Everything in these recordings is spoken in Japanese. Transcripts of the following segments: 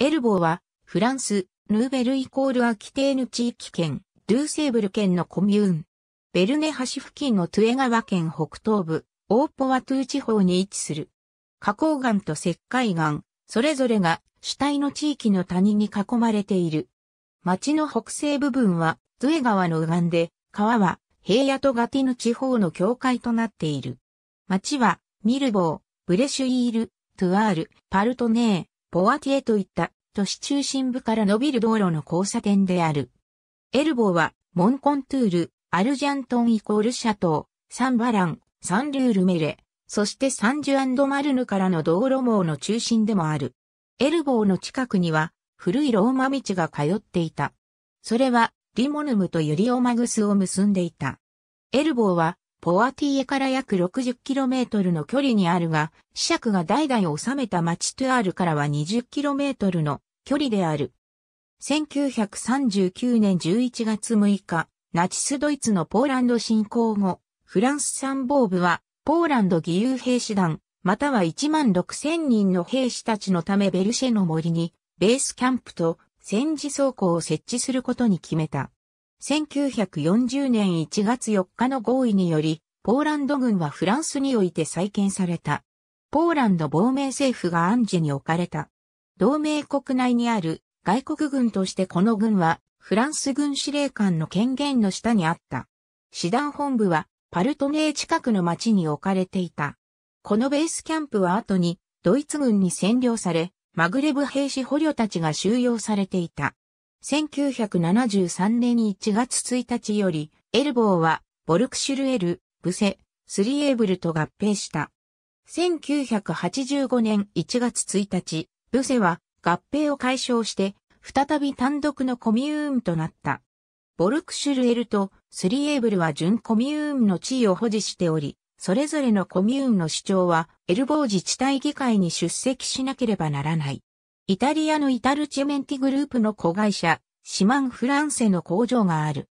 エルボーは、フランス、ヌーベルイコールアキテーヌ地域圏、ゥーセーブル県のコミューン。ベルネ橋付近のトゥエ川県北東部、オーポワトゥー地方に位置する。花崗岩と石灰岩、それぞれが主体の地域の谷に囲まれている。町の北西部分は、トゥエ川の右岸で、川は平野とガティヌ地方の境界となっている。町は、ミルボー、ブレシュイール、トゥアール、パルトネー、ボワティエといった都市中心部から伸びる道路の交差点である。エルボーは、モンコントゥール、アルジャントンイコールシャトー、サンバラン、サンルールメレ、そしてサンジュアンドマルヌからの道路網の中心でもある。エルボーの近くには、古いローマ道が通っていた。それは、リモヌムとユリオマグスを結んでいた。エルボーは、ポアティエから約 60km の距離にあるが、子爵が代々治めた町トゥアールからは 20km の距離である。1939年11月6日、ナチスドイツのポーランド侵攻後、フランス参謀部は、ポーランド義勇兵士団、または1万6000人の兵士たちのためベルシェの森に、ベースキャンプと戦時倉庫を設置することに決めた。1940年1月4日の合意により、ポーランド軍はフランスにおいて再建された。ポーランド亡命政府が暗示に置かれた。同盟国内にある外国軍としてこの軍はフランス軍司令官の権限の下にあった。師団本部はパルトネー近くの町に置かれていた。このベースキャンプは後にドイツ軍に占領され、マグレブ兵士捕虜たちが収容されていた。1973年1月1日より、エルボーは、ボルクシュルエル、ブセ、スリエーブルと合併した。1985年1月1日、ブセは合併を解消して、再び単独のコミューンとなった。ボルクシュルエルとスリエーブルは準コミューンの地位を保持しており、それぞれのコミューンの主張はエルボー自治体議会に出席しなければならない。イタリアのイタルチェメンティグループの子会社、シマンフランセの工場がある。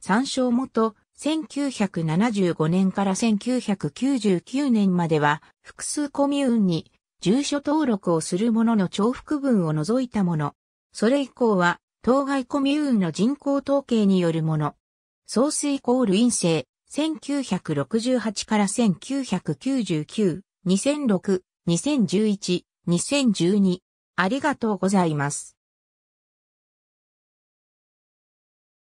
参照元、1975年から1999年までは、複数コミューンに住所登録をする者の重複分を除いたもの。それ以降は、当該コミューンの人口統計によるもの。総水コール陰性、1968から1999、2006、2011、2012。ありがとうございます。